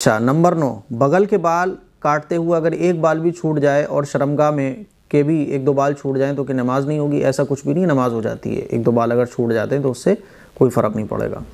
अच्छा नंबर नौ बगल के बाल काटते हुए अगर एक बाल भी छूट जाए और शर्मगाह में के भी एक दो बाल छूट जाएं तो कि नमाज़ नहीं होगी ऐसा कुछ भी नहीं नमाज़ हो जाती है एक दो बाल अगर छूट जाते हैं तो उससे कोई फ़र्क नहीं पड़ेगा